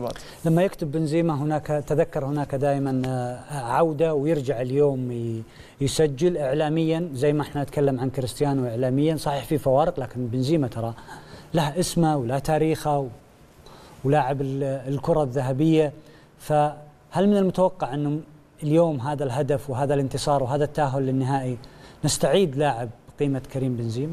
بالضبط لما يكتب بنزيما هناك تذكر هناك دائما آه، عوده ويرجع اليوم يسجل اعلاميا زي ما احنا نتكلم عن كريستيانو اعلاميا صحيح في فوارق لكن بنزيما ترى له اسمه ولا تاريخه ولاعب الكره الذهبيه فهل من المتوقع انه اليوم هذا الهدف وهذا الانتصار وهذا التاهل للنهائي نستعيد لاعب قيمه كريم بنزيما؟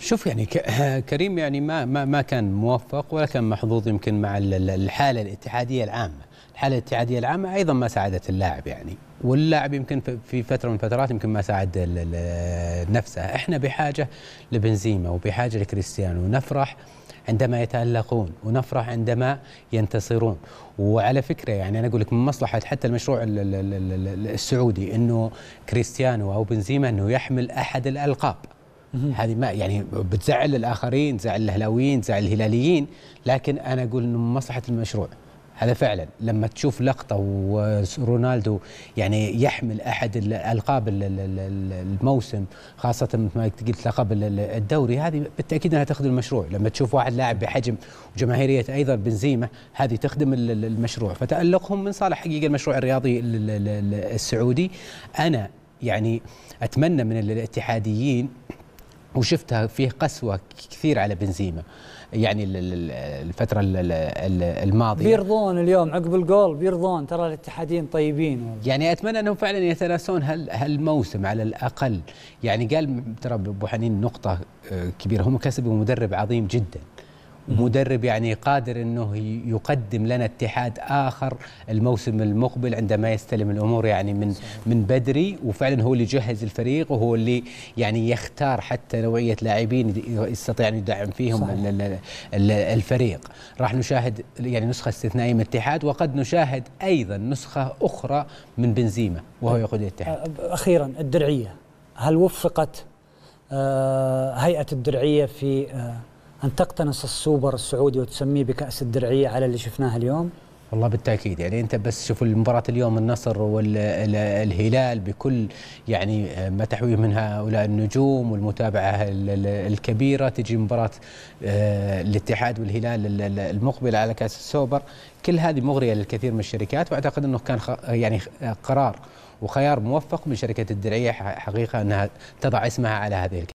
شوف يعني كريم يعني ما ما ما كان موفق ولا كان محظوظ يمكن مع الحاله الاتحاديه العامه، الحاله الاتحاديه العامه ايضا ما ساعدت اللاعب يعني، واللاعب يمكن في فتره من الفترات يمكن ما ساعد نفسه، احنا بحاجه لبنزيما وبحاجه لكريستيانو ونفرح عندما يتألقون ونفرح عندما ينتصرون وعلى فكرة يعني أنا أقول لك من مصلحة حتى المشروع السعودي أنه كريستيانو أو بنزيما أنه يحمل أحد الألقاب هذه ما يعني بتزعل الاخرين تزعل الاهلاويين تزعل الهلاليين لكن انا اقول انه مصلحه المشروع هذا فعلا لما تشوف لقطه ورونالدو يعني يحمل احد الالقاب الموسم خاصه مثل ما قلت لقب الدوري هذه بالتاكيد انها تخدم المشروع لما تشوف واحد لاعب بحجم وجماهيريه ايضا بنزيما هذه تخدم المشروع فتالقهم من صالح حقيقه المشروع الرياضي السعودي انا يعني اتمنى من الاتحاديين وشفتها فيه قسوه كثير على بنزيما يعني الفتره الماضيه بيرضون اليوم عقب الجول بيرضون ترى الاتحادين طيبين يعني اتمنى انهم فعلا يتناسون هالموسم على الاقل يعني قال ترى ابو حنين نقطه آه، كبيره هم كسبوا مدرب عظيم جدا مدرب يعني قادر انه يقدم لنا اتحاد اخر الموسم المقبل عندما يستلم الامور يعني من من بدري وفعلا هو اللي يجهز الفريق وهو اللي يعني يختار حتى نوعيه لاعبين يستطيع ان يدعم فيهم صحيح. الفريق راح نشاهد يعني نسخه استثنائيه من الاتحاد وقد نشاهد ايضا نسخه اخرى من بنزيما وهو يقود الاتحاد اخيرا الدرعيه هل وفقت آه، هيئه الدرعيه في آه، أن تقتنص السوبر السعودي وتسميه بكأس الدرعية على اللي شفناه اليوم؟ والله بالتاكيد يعني انت بس شوف المباراه اليوم النصر والهلال بكل يعني آه، ما تحويه من هؤلاء النجوم والمتابعه الكبيره تجي مباراه آه، الاتحاد والهلال المقبله على كاس السوبر كل هذه مغريه للكثير من الشركات واعتقد انه كان يعني قرار وخيار موفق من شركه الدرعيه حقيقه انها تضع اسمها على هذه الكثير.